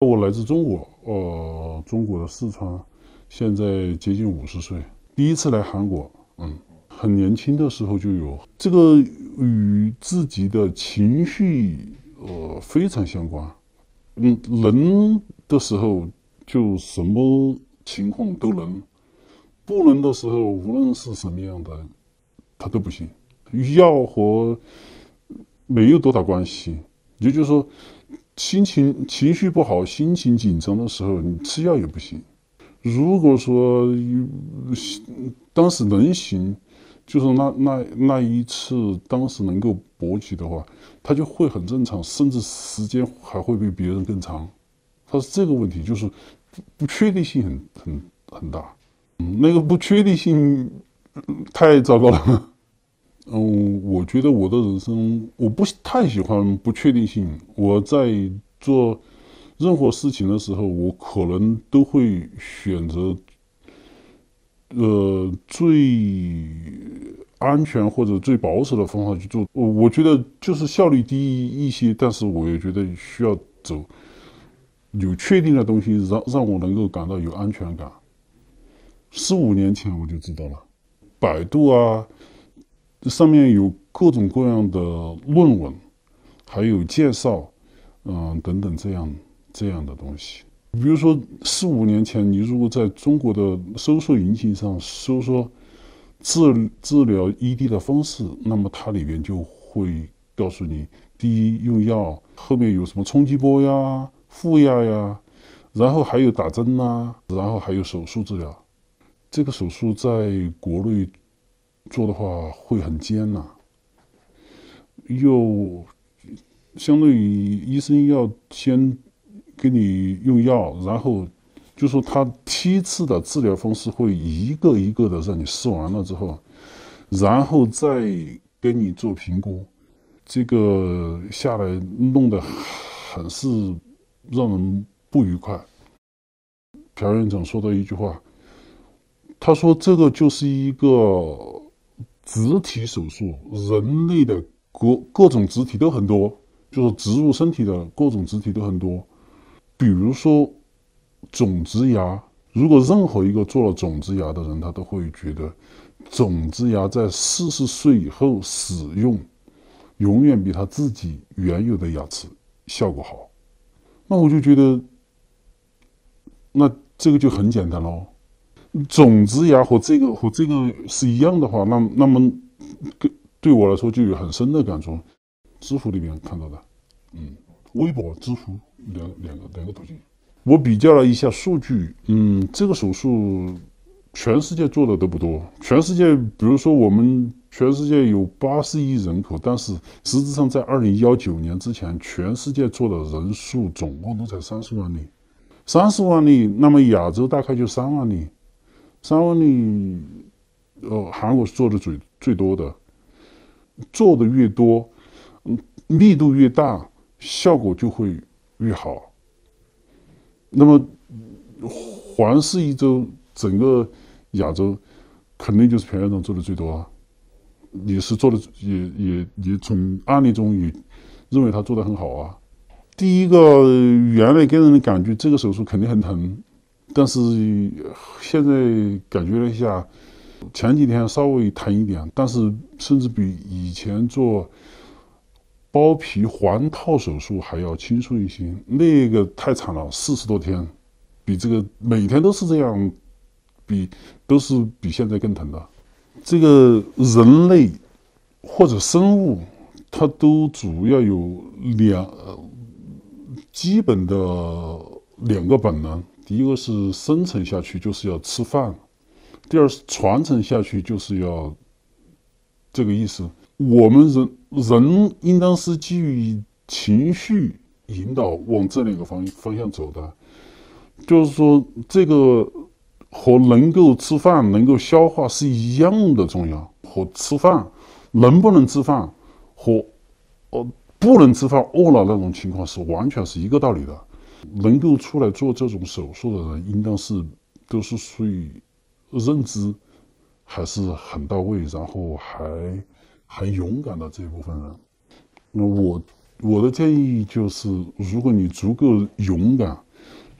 我来自中国，呃，中国的四川，现在接近五十岁，第一次来韩国，嗯，很年轻的时候就有这个与自己的情绪，呃，非常相关，嗯，能的时候就什么情况都能，不能的时候无论是什么样的，他都不行，药和没有多大关系，也就是说。心情情绪不好，心情紧张的时候，你吃药也不行。如果说当时能行，就是那那那一次，当时能够勃起的话，他就会很正常，甚至时间还会比别人更长。他是这个问题，就是不确定性很很很大，那个不确定性太糟糕了。嗯，我觉得我的人生我不太喜欢不确定性。我在做任何事情的时候，我可能都会选择呃最安全或者最保守的方法去做。我我觉得就是效率低一些，但是我也觉得需要走有确定的东西，让让我能够感到有安全感。四五年前我就知道了，百度啊。上面有各种各样的论文，还有介绍，嗯，等等这样这样的东西。比如说四五年前，你如果在中国的搜索引擎上搜索“治治疗 ED 的方式”，那么它里面就会告诉你：第一，用药；后面有什么冲击波呀、负压呀；然后还有打针啊；然后还有手术治疗。这个手术在国内。做的话会很艰难，又相当于医生要先给你用药，然后就说他梯次的治疗方式会一个一个的让你试完了之后，然后再给你做评估，这个下来弄得很是让人不愉快。朴院长说的一句话，他说这个就是一个。植体手术，人类的各各种植体都很多，就是植入身体的各种植体都很多，比如说种植牙。如果任何一个做了种植牙的人，他都会觉得种植牙在四十岁以后使用，永远比他自己原有的牙齿效果好。那我就觉得，那这个就很简单喽。种子牙和这个和这个是一样的话，那那么，对对我来说就有很深的感触。知乎里面看到的，嗯，微博知乎两两个两个途径。我比较了一下数据，嗯，这个手术全世界做的都不多。全世界，比如说我们全世界有八十亿人口，但是实质上在二零幺九年之前，全世界做的人数总共都才三十万例，三十万例，那么亚洲大概就三万例。三万例，呃，韩国是做的最最多的，做的越多，密度越大，效果就会越好。那么环视一周，整个亚洲，肯定就是朴院长做的最多啊！你是做的也也也从案例中也认为他做的很好啊。第一个，原来给人的感觉，这个手术肯定很疼。但是现在感觉了一下，前几天稍微疼一点，但是甚至比以前做包皮环套手术还要轻松一些。那个太惨了，四十多天，比这个每天都是这样，比都是比现在更疼的。这个人类或者生物，它都主要有两基本的两个本能。第一个是生存下去，就是要吃饭；，第二是传承下去，就是要这个意思。我们人人应当是基于情绪引导往这两个方方向走的，就是说，这个和能够吃饭、能够消化是一样的重要。和吃饭能不能吃饭，和哦不能吃饭饿了那种情况是完全是一个道理的。能够出来做这种手术的人，应当是都是属于认知还是很到位，然后还很勇敢的这部分人。那我我的建议就是，如果你足够勇敢，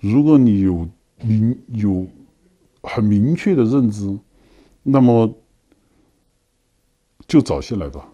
如果你有明有很明确的认知，那么就早些来吧。